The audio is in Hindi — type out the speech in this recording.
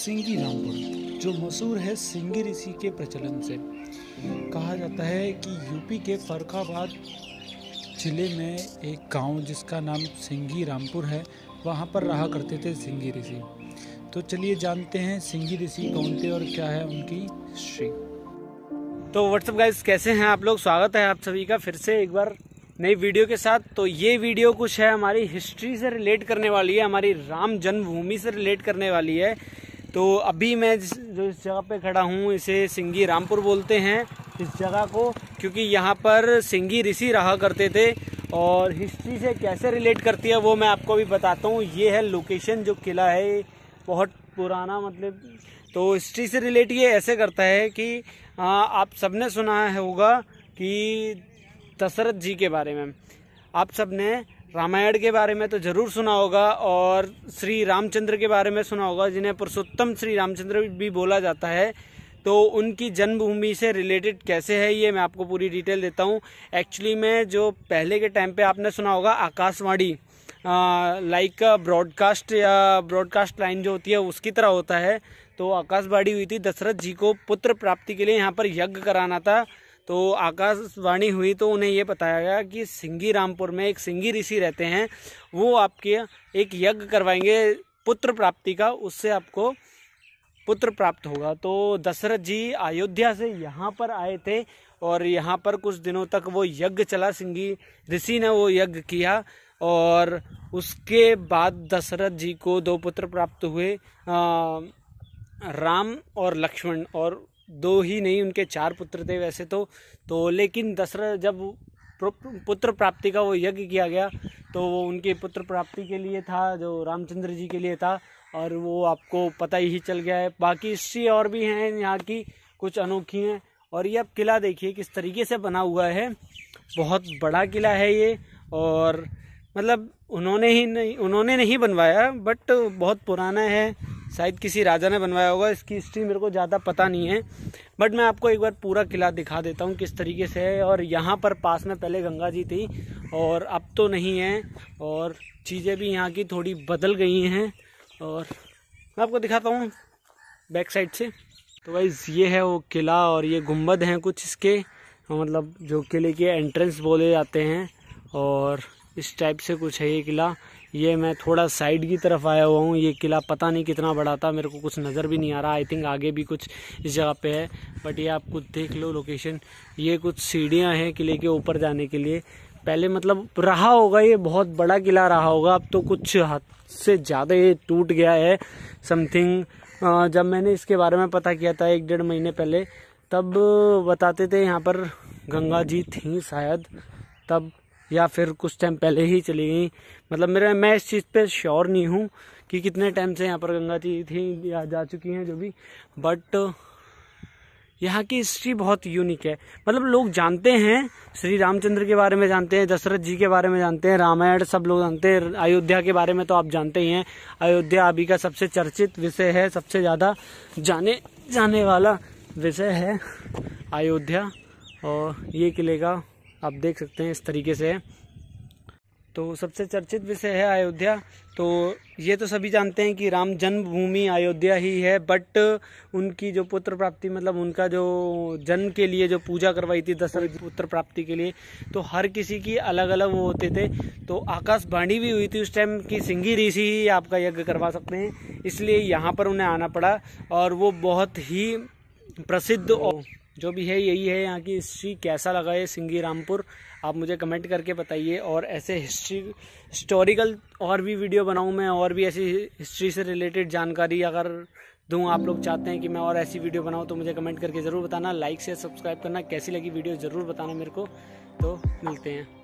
सिंगी रामपुर जो मशहूर है सिंगी ऋषि के प्रचलन से कहा जाता है कि यूपी के फरुखाबाद जिले में एक गांव जिसका नाम सिंगी रामपुर है वहां पर रहा करते थे सिंगी ऋषि तो चलिए जानते हैं सिंगी ऋषि कौन थे और क्या है उनकी हिस्ट्री तो व्हाट्सअप गाइज कैसे हैं आप लोग स्वागत है आप सभी का फिर से एक बार नई वीडियो के साथ तो ये वीडियो कुछ है हमारी हिस्ट्री से रिलेट करने वाली है हमारी राम जन्मभूमि से रिलेट करने वाली है तो अभी मैं जिस जो इस जगह पे खड़ा हूँ इसे सिंगी रामपुर बोलते हैं इस जगह को क्योंकि यहाँ पर सिंगी ऋषि रहा करते थे और हिस्ट्री से कैसे रिलेट करती है वो मैं आपको भी बताता हूँ ये है लोकेशन जो किला है बहुत पुराना मतलब तो हिस्ट्री से रिलेट ये ऐसे करता है कि आ, आप सबने सुना है होगा कि दशरथ जी के बारे में आप सब ने रामायण के बारे में तो जरूर सुना होगा और श्री रामचंद्र के बारे में सुना होगा जिन्हें पुरुषोत्तम श्री रामचंद्र भी बोला जाता है तो उनकी जन्मभूमि से रिलेटेड कैसे है ये मैं आपको पूरी डिटेल देता हूँ एक्चुअली में जो पहले के टाइम पे आपने सुना होगा आकाशवाणी लाइक ब्रॉडकास्ट या ब्रॉडकास्ट लाइन जो होती है उसकी तरह होता है तो आकाशवाणी हुई थी दशरथ जी को पुत्र प्राप्ति के लिए यहाँ पर यज्ञ कराना था तो आकाशवाणी हुई तो उन्हें ये बताया गया कि सिंगी रामपुर में एक सिंगी ऋषि रहते हैं वो आपके एक यज्ञ करवाएंगे पुत्र प्राप्ति का उससे आपको पुत्र प्राप्त होगा तो दशरथ जी अयोध्या से यहाँ पर आए थे और यहाँ पर कुछ दिनों तक वो यज्ञ चला सिंगी ऋषि ने वो यज्ञ किया और उसके बाद दशरथ जी को दो पुत्र प्राप्त हुए आ, राम और लक्ष्मण और दो ही नहीं उनके चार पुत्र थे वैसे तो तो लेकिन दशरथ जब पुत्र प्राप्ति का वो यज्ञ किया गया तो वो उनके पुत्र प्राप्ति के लिए था जो रामचंद्र जी के लिए था और वो आपको पता ही चल गया है बाकी इससे और भी हैं यहाँ की कुछ अनोखी हैं और ये अब किला देखिए किस तरीके से बना हुआ है बहुत बड़ा किला है ये और मतलब उन्होंने ही नहीं उन्होंने नहीं बनवाया बट बहुत पुराना है शायद किसी राजा ने बनवाया होगा इसकी हिस्ट्री मेरे को ज़्यादा पता नहीं है बट मैं आपको एक बार पूरा किला दिखा देता हूँ किस तरीके से है और यहाँ पर पास में पहले गंगा जी थी और अब तो नहीं है और चीज़ें भी यहाँ की थोड़ी बदल गई हैं और मैं आपको दिखाता हूँ बैक साइड से तो भाई ये है वो किला और ये गुम्बद हैं कुछ इसके मतलब जो किले के एंट्रेंस बोले जाते हैं और इस टाइप से कुछ है ये किला ये मैं थोड़ा साइड की तरफ आया हुआ हूँ ये किला पता नहीं कितना बड़ा था मेरे को कुछ नज़र भी नहीं आ रहा आई थिंक आगे भी कुछ इस जगह पे है बट ये आप कुछ देख लो लोकेशन ये कुछ सीढ़ियाँ हैं किले के ऊपर जाने के लिए पहले मतलब रहा होगा ये बहुत बड़ा किला रहा होगा अब तो कुछ हद से ज़्यादा ये टूट गया है समथिंग जब मैंने इसके बारे में पता किया था एक डेढ़ महीने पहले तब बताते थे यहाँ पर गंगा जी थी शायद तब या फिर कुछ टाइम पहले ही चली गई मतलब मेरा मैं इस चीज़ पे श्योर नहीं हूँ कि कितने टाइम से यहाँ पर गंगा जी थी या जा चुकी हैं जो भी बट यहाँ की हिस्ट्री बहुत यूनिक है मतलब लोग जानते हैं श्री रामचंद्र के बारे में जानते हैं दशरथ जी के बारे में जानते हैं रामायण सब लोग जानते हैं अयोध्या के बारे में तो आप जानते ही हैं अयोध्या अभी का सबसे चर्चित विषय है सबसे ज़्यादा जाने जाने वाला विषय है अयोध्या और ये किले का आप देख सकते हैं इस तरीके से तो सबसे चर्चित विषय है अयोध्या तो ये तो सभी जानते हैं कि राम जन्मभूमि अयोध्या ही है बट उनकी जो पुत्र प्राप्ति मतलब उनका जो जन्म के लिए जो पूजा करवाई थी दशरथ पुत्र प्राप्ति के लिए तो हर किसी की अलग अलग वो होते थे तो आकाशवाणी भी हुई थी उस टाइम कि सिंगी ऋषि ही आपका यज्ञ करवा सकते हैं इसलिए यहाँ पर उन्हें आना पड़ा और वो बहुत ही प्रसिद्ध जो भी है यही है यहाँ की हिस्ट्री कैसा लगा है सिंगी रामपुर आप मुझे कमेंट करके बताइए और ऐसे हिस्ट्री हिस्टोरिकल और भी वीडियो बनाऊँ मैं और भी ऐसी हिस्ट्री से रिलेटेड जानकारी अगर दूँ आप लोग चाहते हैं कि मैं और ऐसी वीडियो बनाऊँ तो मुझे कमेंट करके ज़रूर बताना लाइक से सब्सक्राइब करना कैसी लगी वीडियो ज़रूर बताना मेरे को तो मिलते हैं